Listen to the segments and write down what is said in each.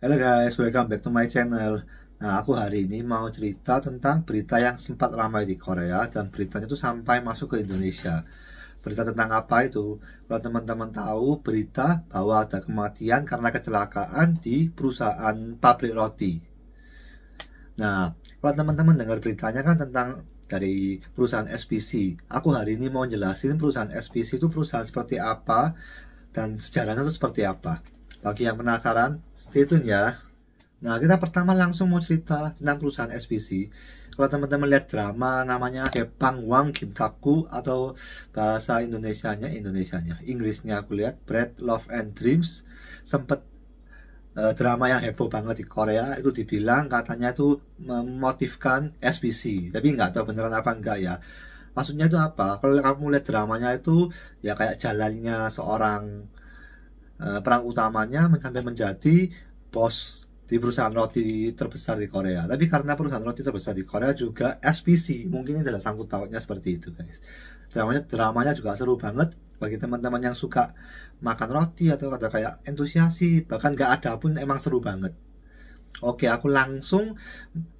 Halo guys, welcome back to my channel Nah, aku hari ini mau cerita tentang berita yang sempat ramai di Korea Dan beritanya itu sampai masuk ke Indonesia Berita tentang apa itu? Kalau teman-teman tahu berita bahwa ada kematian karena kecelakaan di perusahaan pabrik roti Nah, kalau teman-teman dengar beritanya kan tentang dari perusahaan SPC Aku hari ini mau jelasin perusahaan SPC itu perusahaan seperti apa Dan sejarahnya itu seperti apa bagi yang penasaran, stay tune ya. Nah, kita pertama langsung mau cerita tentang perusahaan SPC. Kalau teman-teman lihat drama namanya Jepang Wang Kim Taku atau bahasa Indonesianya, Indonesianya, Inggrisnya aku lihat Bread, Love and Dreams sempat eh, drama yang heboh banget di Korea itu dibilang katanya itu memotifkan SBC tapi nggak tahu beneran apa enggak ya maksudnya itu apa kalau kamu lihat dramanya itu ya kayak jalannya seorang Eh, perang utamanya sampai menjadi bos di perusahaan roti terbesar di Korea. Tapi karena perusahaan roti terbesar di Korea juga SPC, mungkin ini adalah sangkut pautnya seperti itu guys. Dramanya dramanya juga seru banget bagi teman-teman yang suka makan roti atau ada kayak entusiasi, bahkan gak ada pun emang seru banget. Oke, aku langsung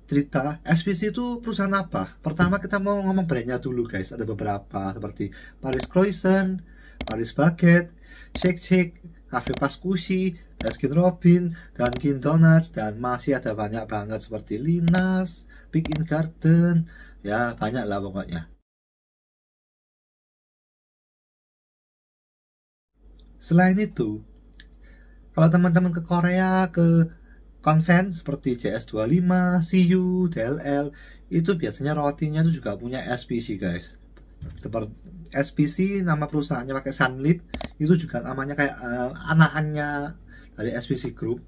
cerita SPC itu perusahaan apa? Pertama kita mau ngomong brandnya dulu guys. Ada beberapa seperti Paris Croissant, Paris Baguette, Shake Shake, Cafe Paskusi, Baskin Robin, Dunkin Donuts, dan masih ada banyak banget seperti Linas, Big In Garden, ya banyak lah pokoknya. Selain itu, kalau teman-teman ke Korea, ke konven seperti CS25, CU, DLL, itu biasanya rotinya itu juga punya SPC guys. SPC nama perusahaannya pakai Sunlit itu juga namanya kayak uh, eh, anakannya dari SPC Group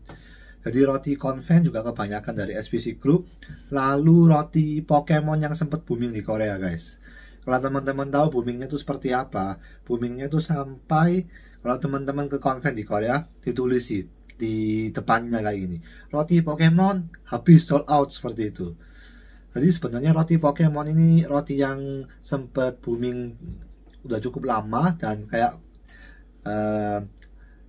jadi roti konven juga kebanyakan dari SPC Group lalu roti Pokemon yang sempat booming di Korea guys kalau teman-teman tahu boomingnya itu seperti apa boomingnya itu sampai kalau teman-teman ke konven di Korea ditulis sih di depannya kayak ini roti Pokemon habis sold out seperti itu jadi sebenarnya roti Pokemon ini roti yang sempat booming udah cukup lama dan kayak uh,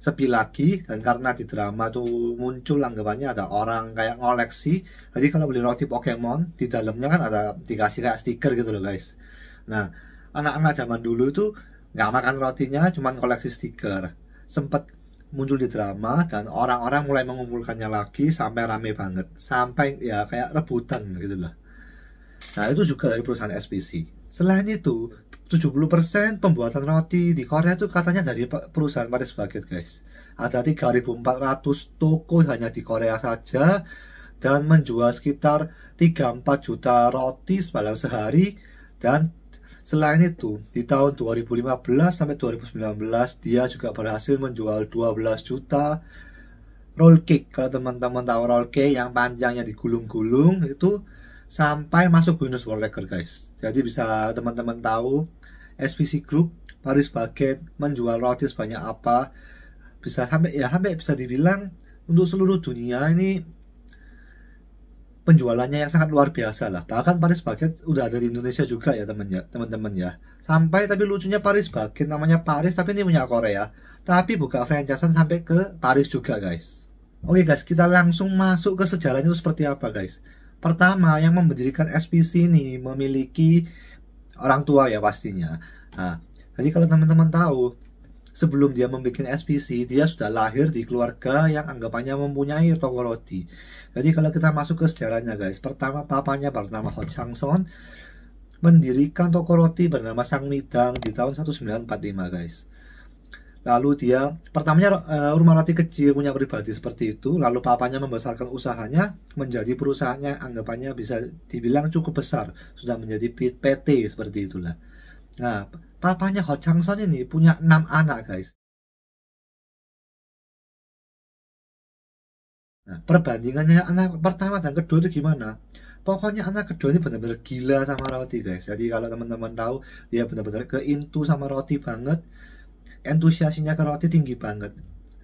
sepi lagi dan karena di drama tuh muncul anggapannya ada orang kayak ngoleksi jadi kalau beli roti Pokemon di dalamnya kan ada dikasih kayak stiker gitu loh guys nah anak-anak zaman dulu tuh nggak makan rotinya cuman koleksi stiker sempet muncul di drama dan orang-orang mulai mengumpulkannya lagi sampai rame banget sampai ya kayak rebutan gitu loh nah itu juga dari perusahaan SPC selain itu 70% pembuatan roti di Korea itu katanya dari perusahaan Paris Baguette guys ada 3.400 toko hanya di Korea saja dan menjual sekitar 3-4 juta roti sebalam sehari dan selain itu di tahun 2015 sampai 2019 dia juga berhasil menjual 12 juta roll cake kalau teman-teman tahu roll cake yang panjangnya digulung-gulung itu sampai masuk Guinness World Record guys jadi bisa teman-teman tahu SPC Group Paris Baguette menjual roti sebanyak apa bisa sampai ya sampai bisa dibilang untuk seluruh dunia ini penjualannya yang sangat luar biasa lah bahkan Paris Baguette udah ada di Indonesia juga ya temen ya teman-teman ya sampai tapi lucunya Paris Baguette namanya Paris tapi ini punya Korea tapi buka franchisean sampai ke Paris juga guys oke guys kita langsung masuk ke sejarahnya itu seperti apa guys pertama yang mendirikan SPC ini memiliki orang tua ya pastinya. Nah, jadi kalau teman-teman tahu sebelum dia membuat SPC, dia sudah lahir di keluarga yang anggapannya mempunyai toko roti. Jadi kalau kita masuk ke sejarahnya guys, pertama papanya bernama Ho Chang Son mendirikan toko roti bernama Sang Midang di tahun 1945 guys lalu dia pertamanya uh, rumah roti kecil punya pribadi seperti itu lalu papanya membesarkan usahanya menjadi perusahaannya anggapannya bisa dibilang cukup besar sudah menjadi PT seperti itulah nah papanya Ho Chang Son ini punya enam anak guys nah perbandingannya anak pertama dan kedua itu gimana pokoknya anak kedua ini benar-benar gila sama roti guys jadi kalau teman-teman tahu dia benar-benar keintu sama roti banget entusiasinya ke roti tinggi banget.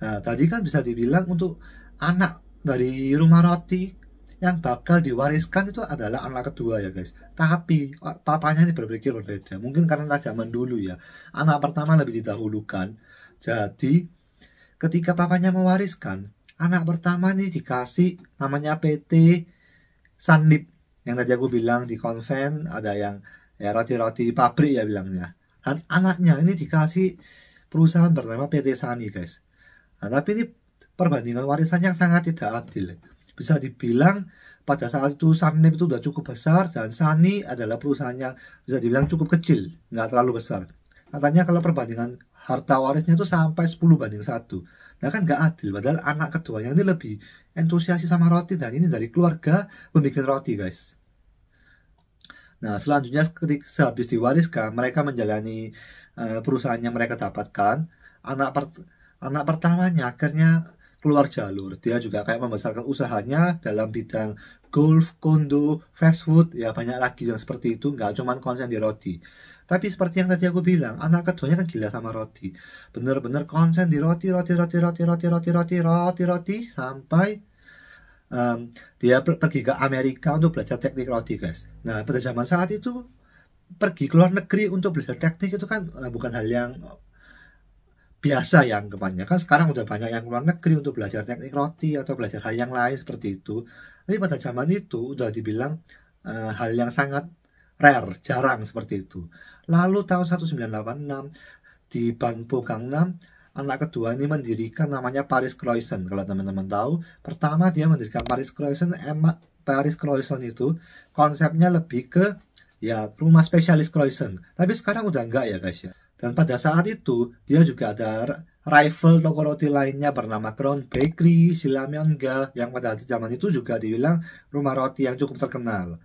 Nah, tadi kan bisa dibilang untuk anak dari rumah roti yang bakal diwariskan itu adalah anak kedua ya guys. Tapi oh, papanya ini berpikir berbeda. Mungkin karena zaman dulu ya. Anak pertama lebih didahulukan. Jadi ketika papanya mewariskan, anak pertama ini dikasih namanya PT sandip Yang tadi aku bilang di konven ada yang ya roti-roti pabrik ya bilangnya. Dan anaknya ini dikasih perusahaan bernama PT Sani guys. Nah, tapi ini perbandingan warisan yang sangat tidak adil. Bisa dibilang pada saat itu Sunlab itu sudah cukup besar dan Sani adalah perusahaan yang bisa dibilang cukup kecil, nggak terlalu besar. Katanya kalau perbandingan harta warisnya itu sampai 10 banding 1. Nah kan nggak adil, padahal anak keduanya ini lebih entusiasi sama roti dan ini dari keluarga pembikin roti guys. Nah, selanjutnya ketika sehabis diwariskan, mereka menjalani uh, perusahaan yang mereka dapatkan. Anak per anak pertamanya akhirnya keluar jalur. Dia juga kayak membesarkan usahanya dalam bidang golf, kondo, fast food, ya banyak lagi yang seperti itu. Nggak cuma konsen di roti. Tapi seperti yang tadi aku bilang, anak keduanya kan gila sama roti. Bener-bener konsen di roti, roti, roti, roti, roti, roti, roti, roti, roti, roti, sampai um, dia pergi ke Amerika untuk belajar teknik roti guys nah pada zaman saat itu pergi ke luar negeri untuk belajar teknik itu kan uh, bukan hal yang biasa yang kebanyakan sekarang udah banyak yang luar negeri untuk belajar teknik roti atau belajar hal yang lain seperti itu tapi pada zaman itu udah dibilang uh, hal yang sangat rare jarang seperti itu lalu tahun 1986 di Banpo Gangnam anak kedua ini mendirikan namanya Paris Croissant. Kalau teman-teman tahu, pertama dia mendirikan Paris Croissant, emak Paris Croissant itu konsepnya lebih ke ya rumah spesialis croissant. Tapi sekarang udah enggak ya guys ya. Dan pada saat itu dia juga ada rival toko roti lainnya bernama Crown Bakery, Silamionga yang pada zaman itu juga dibilang rumah roti yang cukup terkenal.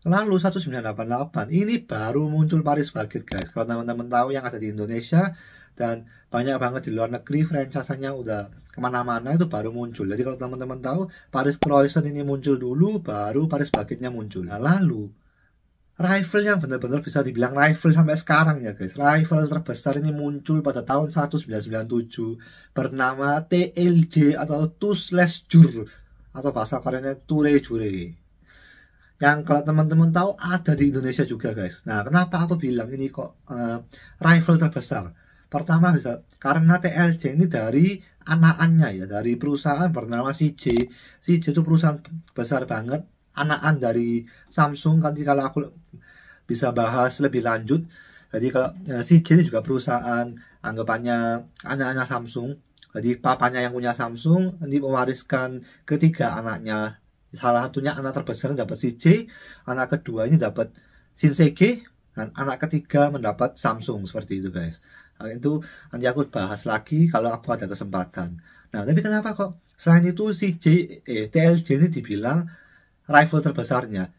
Lalu 1988 ini baru muncul Paris Baguette guys. Kalau teman-teman tahu yang ada di Indonesia dan banyak banget di luar negeri franchise-nya udah kemana-mana itu baru muncul. Jadi kalau teman-teman tahu Paris Croissant ini muncul dulu, baru Paris Baguette-nya muncul. Nah, lalu rival yang benar-benar bisa dibilang rival sampai sekarang ya guys. Rival terbesar ini muncul pada tahun 1997 bernama TLJ atau Tusles Jur atau bahasa Koreanya Ture Jure yang kalau teman-teman tahu ada di Indonesia juga guys. Nah kenapa aku bilang ini kok uh, rival terbesar? Pertama bisa karena TLC ini dari anakannya ya dari perusahaan bernama CJ. CJ itu perusahaan besar banget, anakan dari Samsung. Nanti kalau aku bisa bahas lebih lanjut. Jadi kalau uh, eh, CJ juga perusahaan anggapannya anak-anak Samsung. Jadi papanya yang punya Samsung nanti mewariskan ketiga anaknya salah satunya anak terbesar dapat CJ anak keduanya dapat Shinsegae, dan anak ketiga mendapat Samsung seperti itu guys nah, itu nanti aku bahas lagi kalau aku ada kesempatan nah tapi kenapa kok selain itu CJ eh, TLJ ini dibilang rival terbesarnya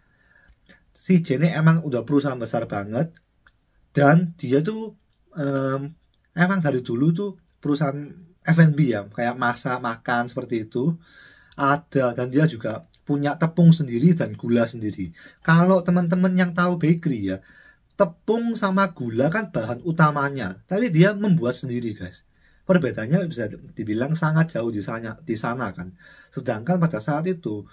CJ ini emang udah perusahaan besar banget dan dia tuh um, emang dari dulu tuh perusahaan F&B ya kayak masa makan seperti itu ada dan dia juga punya tepung sendiri dan gula sendiri. Kalau teman-teman yang tahu bakery ya, tepung sama gula kan bahan utamanya, tapi dia membuat sendiri guys. Perbedaannya bisa dibilang sangat jauh di sana, di sana kan. Sedangkan pada saat itu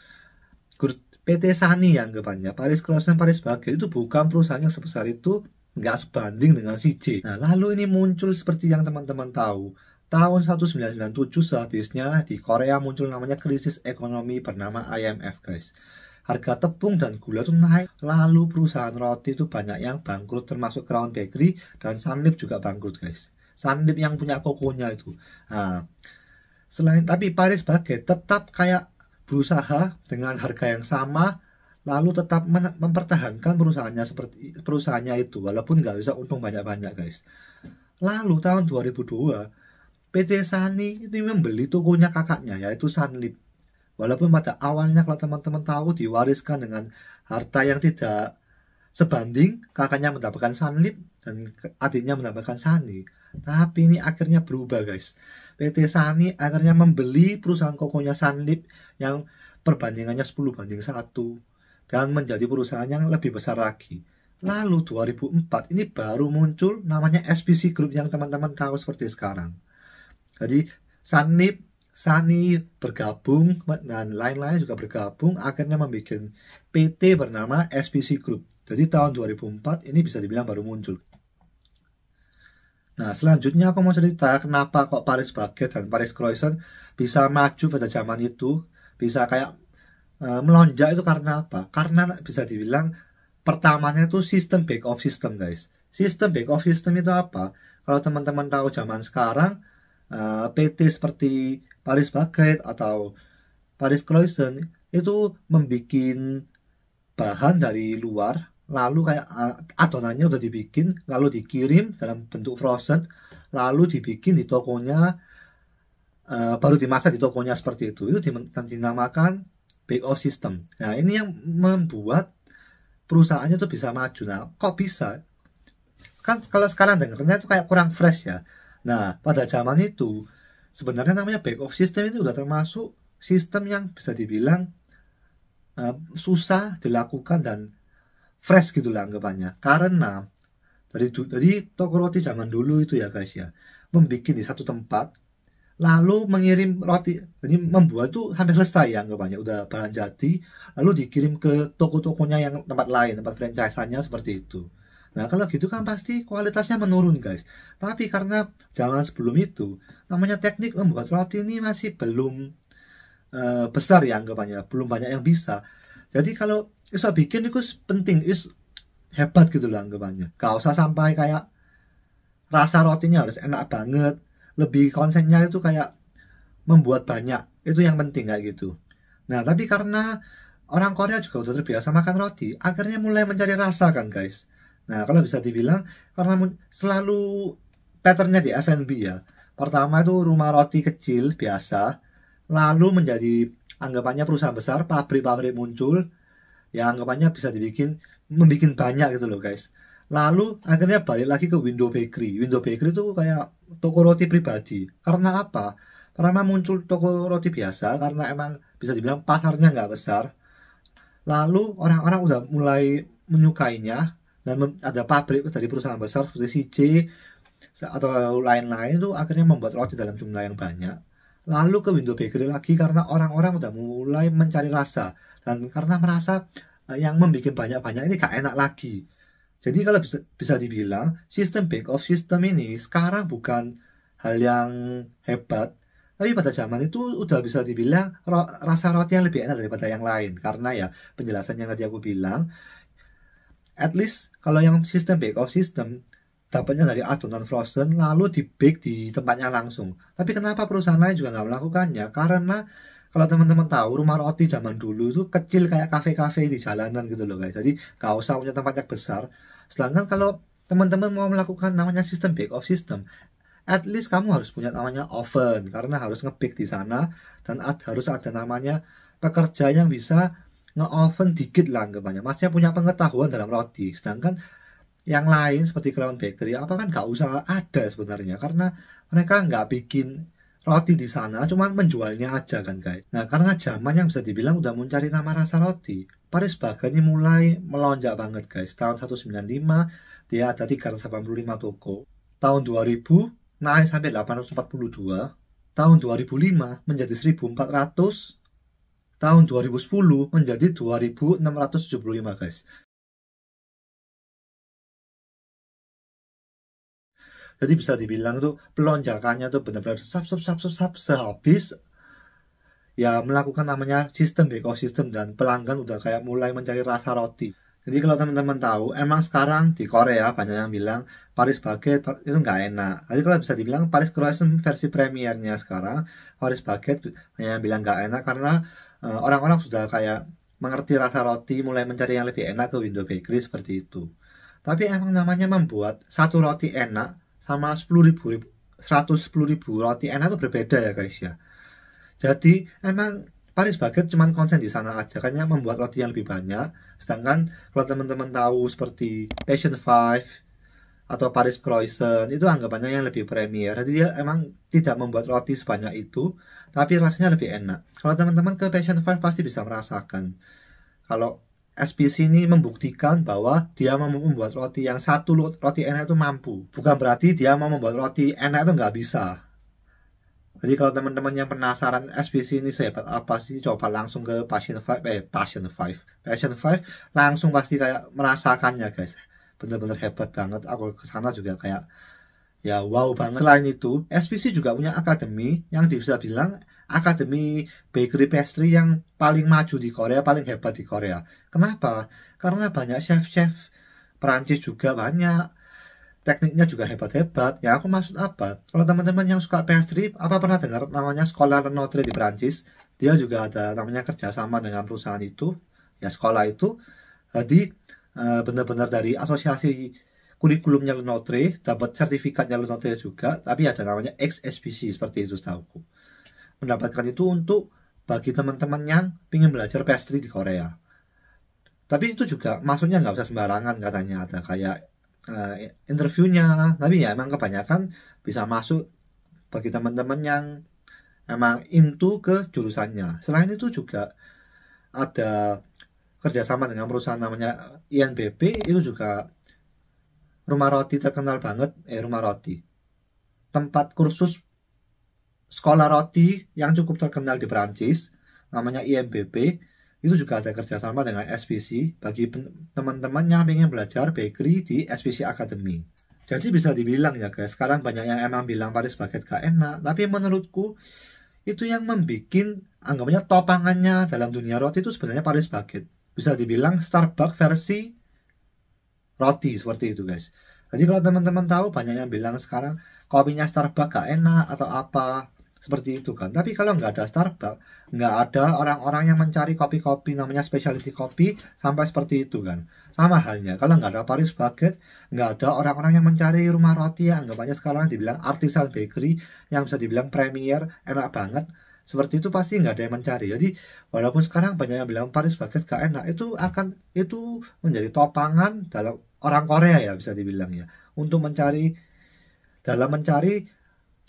PT Sani yang depannya Paris Cross dan Paris Baguette itu bukan perusahaan yang sebesar itu nggak sebanding dengan CJ. Nah lalu ini muncul seperti yang teman-teman tahu Tahun 1997 sehabisnya di Korea muncul namanya krisis ekonomi bernama IMF guys. Harga tepung dan gula itu naik, lalu perusahaan roti itu banyak yang bangkrut termasuk Crown Bakery dan Sunlip juga bangkrut guys. Sunlip yang punya kokonya itu. Nah, selain tapi Paris Baguette tetap kayak berusaha dengan harga yang sama lalu tetap mempertahankan perusahaannya seperti perusahaannya itu walaupun nggak bisa untung banyak-banyak guys. Lalu tahun 2002 PT Sani itu membeli tokonya kakaknya yaitu Sanlip. Walaupun pada awalnya kalau teman-teman tahu diwariskan dengan harta yang tidak sebanding, kakaknya mendapatkan Sanlip dan adiknya mendapatkan Sani. Tapi ini akhirnya berubah guys. PT Sani akhirnya membeli perusahaan kokonya Sanlip yang perbandingannya 10 banding 1 dan menjadi perusahaan yang lebih besar lagi. Lalu 2004 ini baru muncul namanya SPC Group yang teman-teman tahu seperti sekarang. Jadi Sanib, Sani bergabung dan lain-lain juga bergabung akhirnya membuat PT bernama SPC Group. Jadi tahun 2004 ini bisa dibilang baru muncul. Nah, selanjutnya aku mau cerita kenapa kok Paris Baguette dan Paris Croissant bisa maju pada zaman itu, bisa kayak e, melonjak itu karena apa? Karena bisa dibilang pertamanya itu sistem back off system, guys. Sistem back off system itu apa? Kalau teman-teman tahu zaman sekarang, Eh, PT seperti Paris Baguette atau Paris Croissant itu membuat bahan dari luar lalu kayak eh, adonannya udah dibikin lalu dikirim dalam bentuk frozen lalu dibikin di tokonya eh, baru dimasak di tokonya seperti itu itu dinamakan PO system nah ini yang membuat perusahaannya tuh bisa maju nah kok bisa kan kalau sekarang dengernya itu kayak kurang fresh ya Nah, pada zaman itu sebenarnya namanya back of system itu sudah termasuk sistem yang bisa dibilang uh, susah dilakukan dan fresh gitulah anggapannya. Karena tadi tadi toko roti zaman dulu itu ya guys ya, membuat di satu tempat lalu mengirim roti jadi membuat tuh hampir selesai ya anggapannya udah barang jadi lalu dikirim ke toko-tokonya yang tempat lain tempat franchise-nya seperti itu Nah kalau gitu kan pasti kualitasnya menurun guys. Tapi karena zaman sebelum itu namanya teknik membuat roti ini masih belum uh, besar ya anggapannya, belum banyak yang bisa. Jadi kalau bisa bikin itu penting, is hebat gitu loh anggapannya. Gak usah sampai kayak rasa rotinya harus enak banget. Lebih konsennya itu kayak membuat banyak. Itu yang penting kayak gitu. Nah tapi karena orang Korea juga udah terbiasa makan roti, akhirnya mulai mencari rasa kan guys Nah, kalau bisa dibilang karena selalu patternnya di F&B ya. Pertama itu rumah roti kecil biasa, lalu menjadi anggapannya perusahaan besar, pabrik-pabrik muncul, ya anggapannya bisa dibikin, membikin banyak gitu loh guys. Lalu akhirnya balik lagi ke window bakery. Window bakery itu kayak toko roti pribadi. Karena apa? pertama muncul toko roti biasa, karena emang bisa dibilang pasarnya nggak besar. Lalu orang-orang udah mulai menyukainya, dan ada pabrik dari perusahaan besar seperti CJ atau lain-lain itu akhirnya membuat roti dalam jumlah yang banyak lalu ke window bakery lagi karena orang-orang udah mulai mencari rasa dan karena merasa eh, yang membuat banyak-banyak ini gak enak lagi jadi kalau bisa, bisa dibilang sistem bake off system ini sekarang bukan hal yang hebat tapi pada zaman itu udah bisa dibilang rasa roti yang lebih enak daripada yang lain karena ya penjelasan yang tadi aku bilang at least kalau yang sistem bake off system dapatnya dari adonan frozen lalu di bake di tempatnya langsung. Tapi kenapa perusahaan lain juga nggak melakukannya? Karena kalau teman-teman tahu rumah roti zaman dulu itu kecil kayak kafe-kafe di jalanan gitu loh guys. Jadi nggak usah punya tempat yang besar. Sedangkan kalau teman-teman mau melakukan namanya sistem bake off system, at least kamu harus punya namanya oven karena harus ngebake di sana dan ad, harus ada namanya pekerja yang bisa nge-oven dikit lah anggapannya maksudnya punya pengetahuan dalam roti sedangkan yang lain seperti Crown Bakery apa kan gak usah ada sebenarnya karena mereka nggak bikin roti di sana cuma menjualnya aja kan guys nah karena zaman yang bisa dibilang udah mencari nama rasa roti Paris ini mulai melonjak banget guys tahun 195 dia ada 385 toko tahun 2000 naik sampai 842 tahun 2005 menjadi 1400 tahun 2010 menjadi 2675 guys. Jadi bisa dibilang tuh pelonjakannya tuh benar-benar sub sub sub sub sub sehabis ya melakukan namanya sistem ekosistem dan pelanggan udah kayak mulai mencari rasa roti. Jadi kalau teman-teman tahu, emang sekarang di Korea banyak yang bilang Paris Baguette itu nggak enak. Jadi kalau bisa dibilang Paris Croissant versi premiernya sekarang, Paris Baguette banyak yang bilang nggak enak karena Eh, orang-orang sudah kayak mengerti rasa roti mulai mencari yang lebih enak ke window bakery seperti itu tapi emang namanya membuat satu roti enak sama 10 ribu, 110 ribu roti enak itu berbeda ya guys ya jadi emang Paris Baguette cuma konsen di sana aja kan ya membuat roti yang lebih banyak sedangkan kalau teman-teman tahu seperti Passion 5 atau Paris Croissant itu anggapannya yang lebih premier. Jadi dia emang tidak membuat roti sebanyak itu, tapi rasanya lebih enak. Kalau teman-teman ke Passion Five pasti bisa merasakan. Kalau SPC ini membuktikan bahwa dia mau membuat roti yang satu roti enak itu mampu. Bukan berarti dia mau membuat roti enak itu nggak bisa. Jadi kalau teman-teman yang penasaran SPC ini sehebat apa sih, coba langsung ke Passion Five, eh Passion Five, Passion Five langsung pasti kayak merasakannya guys bener-bener hebat banget aku ke sana juga kayak ya wow banget selain itu SPC juga punya akademi yang bisa bilang akademi bakery pastry yang paling maju di Korea paling hebat di Korea kenapa karena banyak chef-chef Perancis juga banyak tekniknya juga hebat-hebat ya aku maksud apa kalau teman-teman yang suka pastry apa pernah dengar namanya sekolah Renotre di Perancis dia juga ada namanya kerjasama dengan perusahaan itu ya sekolah itu eh, di Eh, benar-benar dari asosiasi kurikulumnya Lenotre dapat sertifikatnya Lenotre juga tapi ada namanya XSBC seperti itu setahuku mendapatkan itu untuk bagi teman-teman yang ingin belajar pastry di Korea tapi itu juga maksudnya nggak usah sembarangan katanya ada kayak uh, interviewnya tapi ya emang kebanyakan bisa masuk bagi teman-teman yang emang into ke jurusannya selain itu juga ada kerjasama dengan perusahaan namanya INBB itu juga rumah roti terkenal banget eh rumah roti tempat kursus sekolah roti yang cukup terkenal di Perancis namanya INBP itu juga ada kerjasama dengan SPC bagi teman-teman yang ingin belajar bakery di SPC Academy. Jadi bisa dibilang ya guys, sekarang banyak yang emang bilang Paris Baguette gak enak, tapi menurutku itu yang membuat anggapnya topangannya dalam dunia roti itu sebenarnya Paris Baguette bisa dibilang Starbucks versi roti seperti itu guys jadi kalau teman-teman tahu banyak yang bilang sekarang kopinya Starbucks gak enak atau apa seperti itu kan tapi kalau nggak ada Starbucks nggak ada orang-orang yang mencari kopi-kopi namanya specialty kopi sampai seperti itu kan sama halnya kalau nggak ada Paris Baguette nggak ada orang-orang yang mencari rumah roti ya anggapannya sekarang dibilang artisan bakery yang bisa dibilang premier enak banget seperti itu pasti nggak ada yang mencari jadi walaupun sekarang banyak yang bilang Paris baguette gak enak itu akan itu menjadi topangan dalam orang Korea ya bisa dibilang ya untuk mencari dalam mencari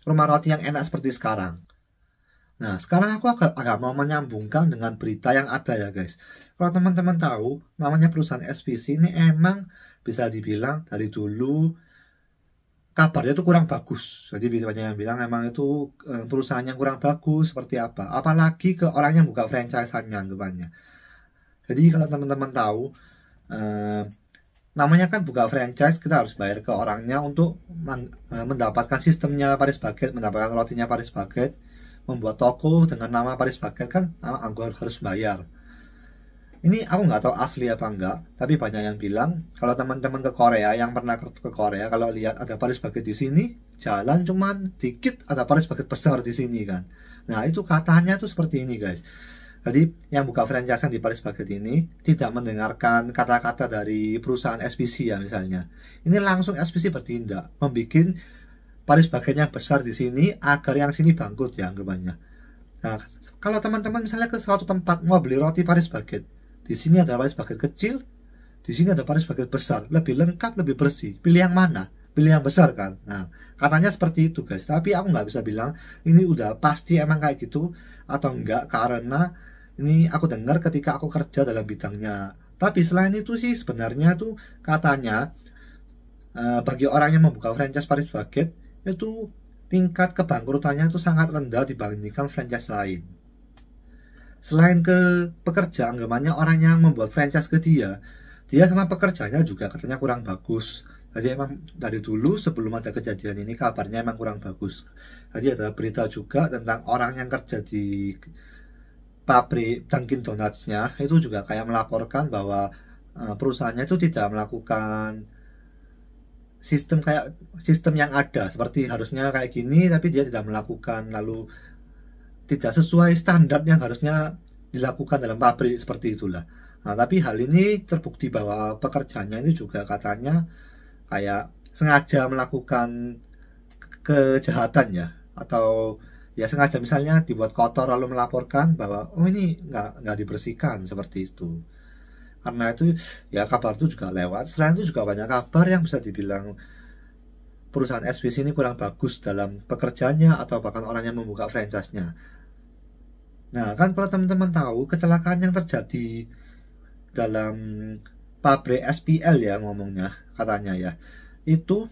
rumah roti yang enak seperti sekarang Nah, sekarang aku agak, agak mau menyambungkan dengan berita yang ada ya guys. Kalau teman-teman tahu, namanya perusahaan SPC ini emang bisa dibilang dari dulu kabarnya itu kurang bagus. Jadi banyak yang bilang emang itu eh, perusahaan yang kurang bagus seperti apa. Apalagi ke orang yang buka franchisannya anggapannya. Jadi kalau teman-teman tahu eh, namanya kan buka franchise kita harus bayar ke orangnya untuk eh, mendapatkan sistemnya Paris Baguette, mendapatkan rotinya Paris Baguette, membuat toko dengan nama Paris Baguette kan ah, anggur harus bayar ini aku nggak tahu asli apa enggak tapi banyak yang bilang kalau teman-teman ke Korea yang pernah ke Korea kalau lihat ada Paris Baguette di sini jalan cuman dikit ada Paris Baguette besar di sini kan nah itu katanya tuh seperti ini guys jadi yang buka franchise di Paris Baguette ini tidak mendengarkan kata-kata dari perusahaan SPC ya misalnya. Ini langsung SPC bertindak, membuat Paris Baguette yang besar di sini agar yang sini bangkrut ya anggapannya. Nah, kalau teman-teman misalnya ke suatu tempat mau beli roti Paris Baguette, di sini ada Paris paket kecil, di sini ada Paris paket besar. Lebih lengkap, lebih bersih. Pilih yang mana? Pilih yang besar kan? Nah, katanya seperti itu guys. Tapi aku nggak bisa bilang ini udah pasti emang kayak gitu atau enggak hmm. karena ini aku dengar ketika aku kerja dalam bidangnya. Tapi selain itu sih sebenarnya tuh katanya uh, bagi orang yang membuka franchise Paris paket itu tingkat kebangkrutannya itu sangat rendah dibandingkan franchise lain selain ke pekerja anggapannya orang yang membuat franchise ke dia dia sama pekerjanya juga katanya kurang bagus jadi emang dari dulu sebelum ada kejadian ini kabarnya emang kurang bagus Jadi ada berita juga tentang orang yang kerja di pabrik Dunkin Donutsnya itu juga kayak melaporkan bahwa eh, perusahaannya itu tidak melakukan sistem kayak sistem yang ada seperti harusnya kayak gini tapi dia tidak melakukan lalu tidak sesuai standar yang harusnya dilakukan dalam pabrik seperti itulah. Nah, tapi hal ini terbukti bahwa pekerjanya ini juga katanya kayak sengaja melakukan kejahatan ya atau ya sengaja misalnya dibuat kotor lalu melaporkan bahwa oh ini nggak nggak dibersihkan seperti itu karena itu ya kabar itu juga lewat selain itu juga banyak kabar yang bisa dibilang perusahaan SPC ini kurang bagus dalam pekerjaannya atau bahkan orang yang membuka franchise-nya Nah, kan kalau teman-teman tahu kecelakaan yang terjadi dalam pabrik SPL ya ngomongnya, katanya ya. Itu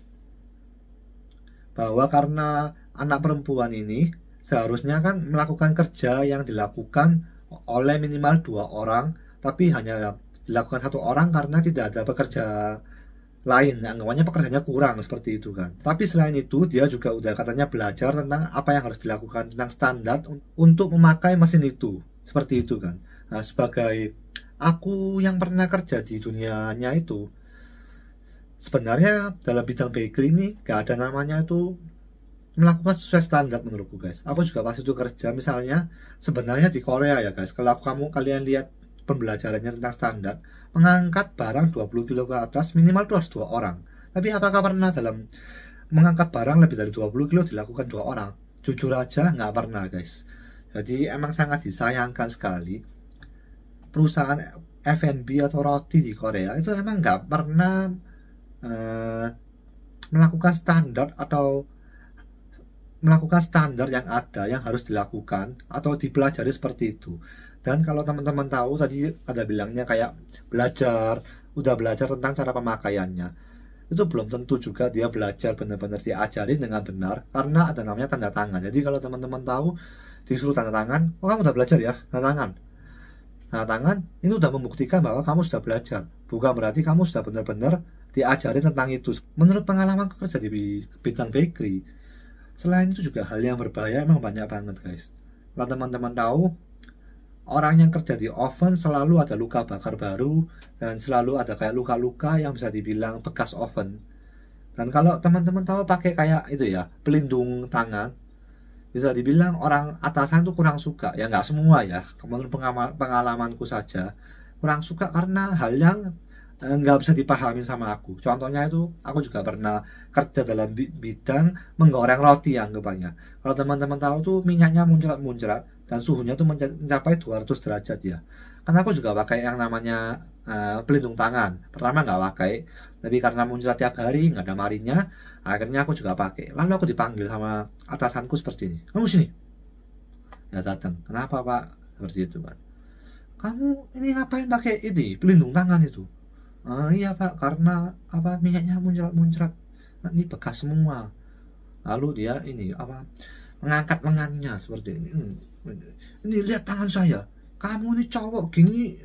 bahwa karena anak perempuan ini seharusnya kan melakukan kerja yang dilakukan oleh minimal dua orang, tapi hanya dilakukan satu orang karena tidak ada pekerja lain ya. anggapannya pekerjaannya kurang seperti itu kan tapi selain itu dia juga udah katanya belajar tentang apa yang harus dilakukan tentang standar untuk memakai mesin itu seperti itu kan nah, sebagai aku yang pernah kerja di dunianya itu sebenarnya dalam bidang bakery ini gak ada namanya itu melakukan sesuai standar menurutku guys aku juga pas itu kerja misalnya sebenarnya di Korea ya guys kalau kamu kalian lihat pembelajarannya tentang standar, mengangkat barang 20 kilo ke atas minimal itu harus dua orang. Tapi apakah pernah dalam mengangkat barang lebih dari 20 kilo dilakukan dua orang? Jujur aja nggak pernah guys. Jadi emang sangat disayangkan sekali perusahaan F&B atau roti di Korea itu emang nggak pernah uh, melakukan standar atau melakukan standar yang ada yang harus dilakukan atau dipelajari seperti itu dan kalau teman-teman tahu tadi ada bilangnya kayak belajar udah belajar tentang cara pemakaiannya itu belum tentu juga dia belajar benar-benar diajarin dengan benar karena ada namanya tanda tangan jadi kalau teman-teman tahu disuruh tanda tangan oh kamu udah belajar ya tanda tangan tanda tangan ini udah membuktikan bahwa kamu sudah belajar bukan berarti kamu sudah benar-benar diajarin tentang itu menurut pengalaman kerja di bidang bakery selain itu juga hal yang berbahaya emang banyak banget guys kalau teman-teman tahu orang yang kerja di oven selalu ada luka bakar baru dan selalu ada kayak luka-luka yang bisa dibilang bekas oven. Dan kalau teman-teman tahu pakai kayak itu ya, pelindung tangan, bisa dibilang orang atasan tuh kurang suka. Ya nggak semua ya, menurut pengalamanku saja. Kurang suka karena hal yang eh, nggak bisa dipahami sama aku. Contohnya itu, aku juga pernah kerja dalam bidang menggoreng roti yang kebanyakan Kalau teman-teman tahu tuh minyaknya muncrat-muncrat, dan suhunya itu mencapai 200 derajat ya karena aku juga pakai yang namanya uh, pelindung tangan pertama nggak pakai tapi karena muncul tiap hari nggak ada marinya akhirnya aku juga pakai lalu aku dipanggil sama atasanku seperti ini kamu sini ya datang kenapa pak seperti itu kan kamu ini ngapain pakai ini pelindung tangan itu uh, iya pak karena apa minyaknya muncrat muncrat nah, ini bekas semua lalu dia ini apa mengangkat lengannya seperti ini hmm ini lihat tangan saya kamu ini cowok gini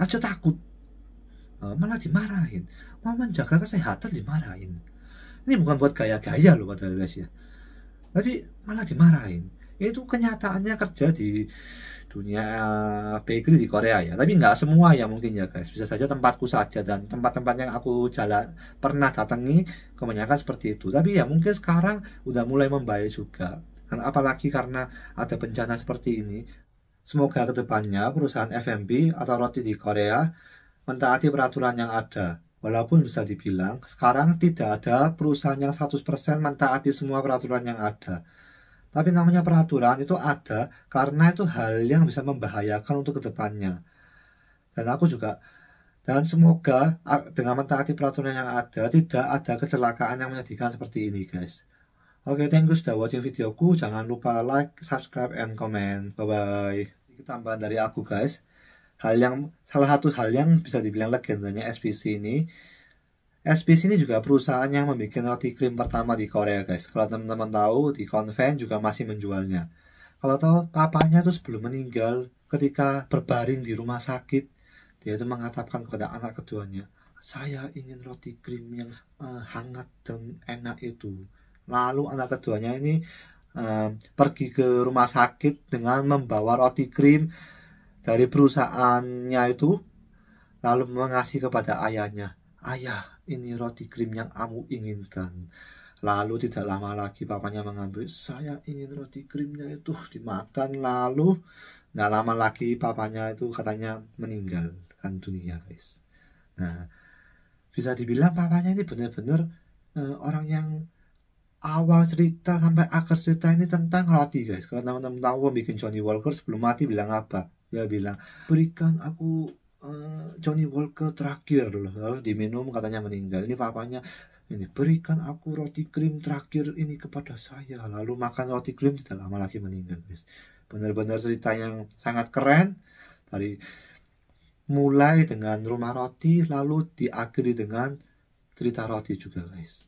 aja takut ah, malah dimarahin mau menjaga kesehatan dimarahin ini bukan buat gaya-gaya loh pada guys ya tapi malah dimarahin itu kenyataannya kerja di dunia bakery di Korea ya tapi nggak semua ya mungkin ya guys bisa saja tempatku saja dan tempat-tempat yang aku jalan pernah datangi kebanyakan seperti itu tapi ya mungkin sekarang udah mulai membaik juga dan apalagi karena ada bencana seperti ini. Semoga kedepannya perusahaan FMB atau roti di Korea mentaati peraturan yang ada. Walaupun bisa dibilang, sekarang tidak ada perusahaan yang 100% mentaati semua peraturan yang ada. Tapi namanya peraturan itu ada karena itu hal yang bisa membahayakan untuk kedepannya. Dan aku juga dan semoga dengan mentaati peraturan yang ada tidak ada kecelakaan yang menyedihkan seperti ini guys. Oke, okay, thank you sudah watching videoku. Jangan lupa like, subscribe, and comment. Bye-bye. Ini Tambahan dari aku guys. Hal yang salah satu hal yang bisa dibilang legendanya SPC ini. SPC ini juga perusahaan yang membuat roti krim pertama di Korea guys. Kalau teman-teman tahu, di konven juga masih menjualnya. Kalau tahu, papanya tuh sebelum meninggal ketika berbaring di rumah sakit, dia itu mengatakan kepada anak keduanya, saya ingin roti krim yang uh, hangat dan enak itu. Lalu anak keduanya ini uh, pergi ke rumah sakit dengan membawa roti krim dari perusahaannya itu lalu mengasih kepada ayahnya. Ayah, ini roti krim yang kamu inginkan. Lalu tidak lama lagi papanya mengambil, saya ingin roti krimnya itu dimakan. Lalu nggak lama lagi papanya itu katanya meninggalkan dunia guys. Nah bisa dibilang papanya ini benar-benar uh, orang yang awal cerita sampai akhir cerita ini tentang roti guys kalau teman-teman tahu bikin Johnny Walker sebelum mati bilang apa dia bilang berikan aku uh, Johnny Walker terakhir loh harus diminum katanya meninggal ini papanya ini berikan aku roti krim terakhir ini kepada saya lalu makan roti krim tidak lama lagi meninggal guys benar-benar cerita yang sangat keren dari mulai dengan rumah roti lalu diakhiri dengan cerita roti juga guys